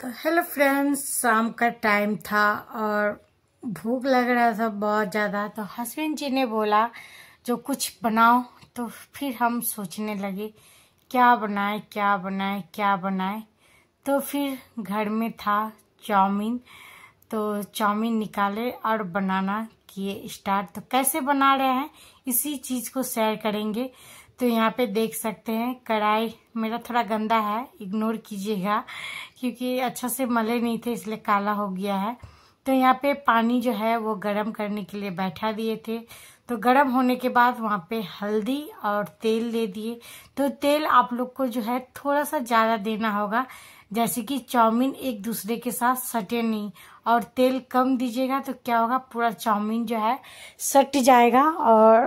तो hello friends शाम का टाइम था और भूख लग रहा था बहुत ज़्यादा तो हस्बैंड जी ने बोला जो कुछ बनाओ तो फिर हम सोचने लगे क्या बनाए क्या बनाए क्या बनाए तो फिर घर में था चाउमीन तो चाउमीन निकाले और बनाना किए स्टार्ट तो कैसे बना रहे हैं इसी चीज़ को शेयर करेंगे तो यहाँ पे देख सकते हैं कढ़ाई मेरा थोड़ा गंदा है इग्नोर कीजिएगा क्योंकि अच्छा से मले नहीं थे इसलिए काला हो गया है तो यहाँ पे पानी जो है वो गर्म करने के लिए बैठा दिए थे तो गर्म होने के बाद वहाँ पे हल्दी और तेल दे दिए तो तेल आप लोग को जो है थोड़ा सा ज़्यादा देना होगा जैसे कि चाउमीन एक दूसरे के साथ सटे नहीं और तेल कम दीजिएगा तो क्या होगा पूरा चाउमीन जो है सट जाएगा और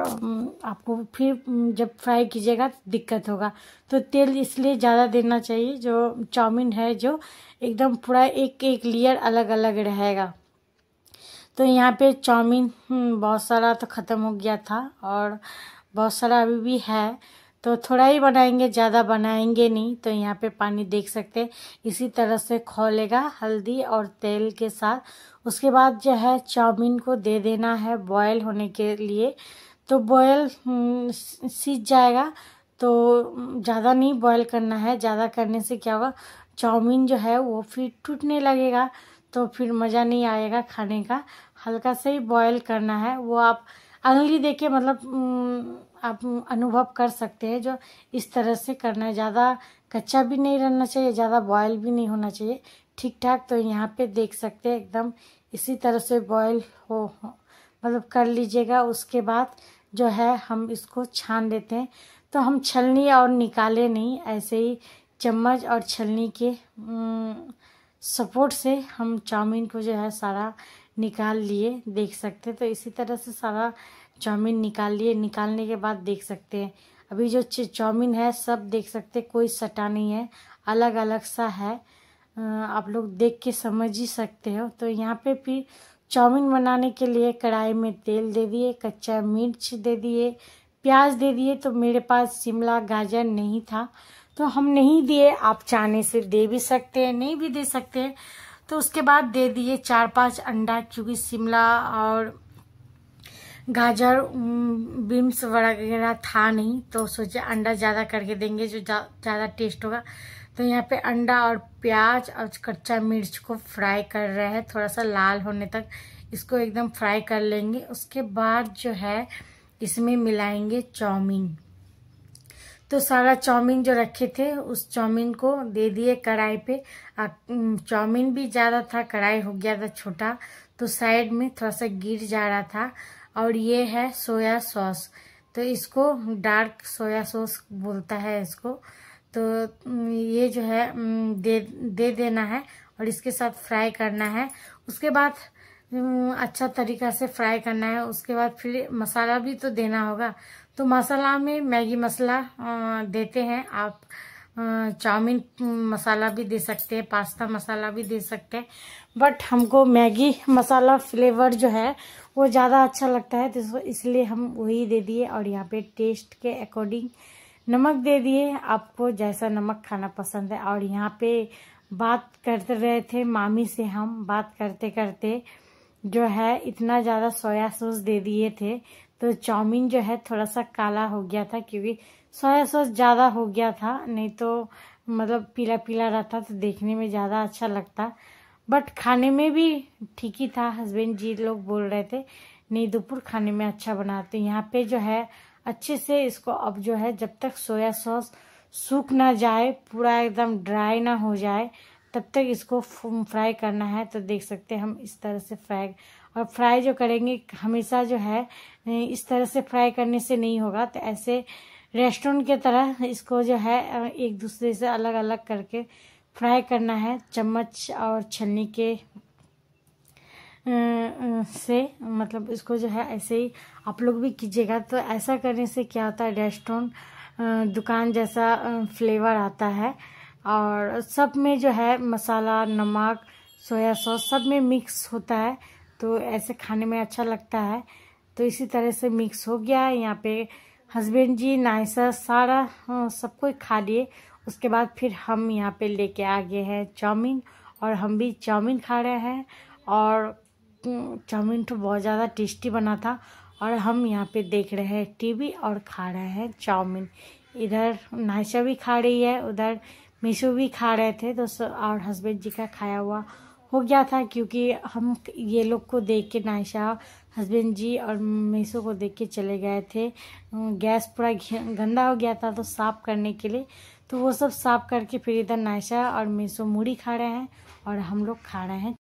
आपको फिर जब फ्राई कीजिएगा तो दिक्कत होगा तो तेल इसलिए ज़्यादा देना चाहिए जो चाउमीन है जो एकदम पूरा एक एक लेयर अलग अलग रहेगा तो यहाँ पे चाउमीन बहुत सारा तो ख़त्म हो गया था और बहुत सारा अभी भी है तो थोड़ा ही बनाएंगे ज़्यादा बनाएंगे नहीं तो यहाँ पे पानी देख सकते हैं इसी तरह से खोलेगा हल्दी और तेल के साथ उसके बाद जो है चाउमीन को दे देना है बॉयल होने के लिए तो बॉयल हम्म, सीज जाएगा तो ज़्यादा नहीं बॉयल करना है ज़्यादा करने से क्या होगा चाउमीन जो है वो फिर टूटने लगेगा तो फिर मज़ा नहीं आएगा खाने का हल्का से ही बॉयल करना है वो आप अंगली देखे मतलब हम्म, आप अनुभव कर सकते हैं जो इस तरह से करना है ज़्यादा कच्चा भी नहीं रहना चाहिए ज़्यादा बॉयल भी नहीं होना चाहिए ठीक ठाक तो यहाँ पे देख सकते हैं एकदम इसी तरह से बॉयल हो, हो मतलब कर लीजिएगा उसके बाद जो है हम इसको छान लेते हैं तो हम छलनी और निकाले नहीं ऐसे ही चम्मच और छलनी के सपोर्ट से हम चाउमीन को जो है सारा निकाल लिए देख सकते हैं तो इसी तरह से सारा चाउमीन निकाल लिए निकालने के बाद देख सकते हैं अभी जो चाउमीन है सब देख सकते हैं कोई सटा नहीं है अलग अलग सा है आप लोग देख के समझ ही सकते हो तो यहाँ पे फिर चाउमीन बनाने के लिए कढ़ाई में तेल दे दिए कच्चा मिर्च दे दिए प्याज दे दिए तो मेरे पास शिमला गाजर नहीं था तो हम नहीं दिए आप चाहने से दे भी सकते हैं नहीं भी दे सकते हैं तो उसके बाद दे दिए चार पांच अंडा क्योंकि शिमला और गाजर बीम्स वगैरह था नहीं तो सोचे अंडा ज़्यादा करके देंगे जो ज़्यादा टेस्ट होगा तो यहाँ पे अंडा और प्याज और कच्चा मिर्च को फ्राई कर रहे हैं थोड़ा सा लाल होने तक इसको एकदम फ्राई कर लेंगे उसके बाद जो है इसमें मिलाएंगे चाउमीन तो सारा चाउमीन जो रखे थे उस चाउमीन को दे दिए कढ़ाई पे चाउमीन भी ज़्यादा था कढ़ाई हो गया था छोटा तो साइड में थोड़ा सा गिर जा रहा था और ये है सोया सॉस तो इसको डार्क सोया सॉस बोलता है इसको तो ये जो है दे दे देना है और इसके साथ फ्राई करना है उसके बाद अच्छा तरीका से फ्राई करना है उसके बाद फिर मसाला भी तो देना होगा तो मसाला में मैगी मसाला देते हैं आप चाउमीन मसाला भी दे सकते हैं पास्ता मसाला भी दे सकते हैं बट हमको मैगी मसाला फ्लेवर जो है वो ज़्यादा अच्छा लगता है तो इसलिए हम वही दे दिए और यहाँ पे टेस्ट के अकॉर्डिंग नमक दे दिए आपको जैसा नमक खाना पसंद है और यहाँ पे बात करते रहे थे मामी से हम बात करते करते जो है इतना ज़्यादा सोया सॉस दे दिए थे तो चाउमीन जो है थोड़ा सा काला हो गया था क्योंकि सोया सॉस ज़्यादा हो गया था नहीं तो मतलब पीला पीला रहता तो देखने में ज़्यादा अच्छा लगता बट खाने में भी ठीक ही था हस्बैंड जी लोग बोल रहे थे नहीं दोपहर खाने में अच्छा बनाते यहाँ पे जो है अच्छे से इसको अब जो है जब तक सोया सॉस सूख ना जाए पूरा एकदम ड्राई ना हो जाए तब तक इसको फ्राई करना है तो देख सकते हैं हम इस तरह से फ्राई और फ्राई जो करेंगे हमेशा जो है इस तरह से फ्राई करने से नहीं होगा तो ऐसे रेस्टोरेंट के तरह इसको जो है एक दूसरे से अलग अलग करके फ्राई करना है चम्मच और छलनी के से मतलब इसको जो है ऐसे ही आप लोग भी कीजिएगा तो ऐसा करने से क्या होता है रेस्टोरेंट दुकान जैसा फ्लेवर आता है और सब में जो है मसाला नमक सोया सॉस सब में मिक्स होता है तो ऐसे खाने में अच्छा लगता है तो इसी तरह से मिक्स हो गया है यहाँ पे हस्बैंड जी नाइसा सारा हाँ, सब कोई खा लिए उसके बाद फिर हम यहाँ पे लेके आ गए हैं चाउमीन और हम भी चाउमीन खा रहे हैं और चाउमीन तो बहुत ज़्यादा टेस्टी बना था और हम यहाँ पे देख रहे हैं टीवी और खा रहे हैं चाउमीन इधर नाइसा भी खा रही है उधर मीशो भी खा रहे थे तो और हस्बैंड जी का खाया हुआ हो गया था क्योंकि हम ये लोग को देख के नाइशा हस्बैंड जी और मीशो को देख के चले गए थे गैस पूरा गंदा हो गया था तो साफ़ करने के लिए तो वो सब साफ़ करके फिर इधर नाइशा और मीशो मूढ़ी खा रहे हैं और हम लोग खा रहे हैं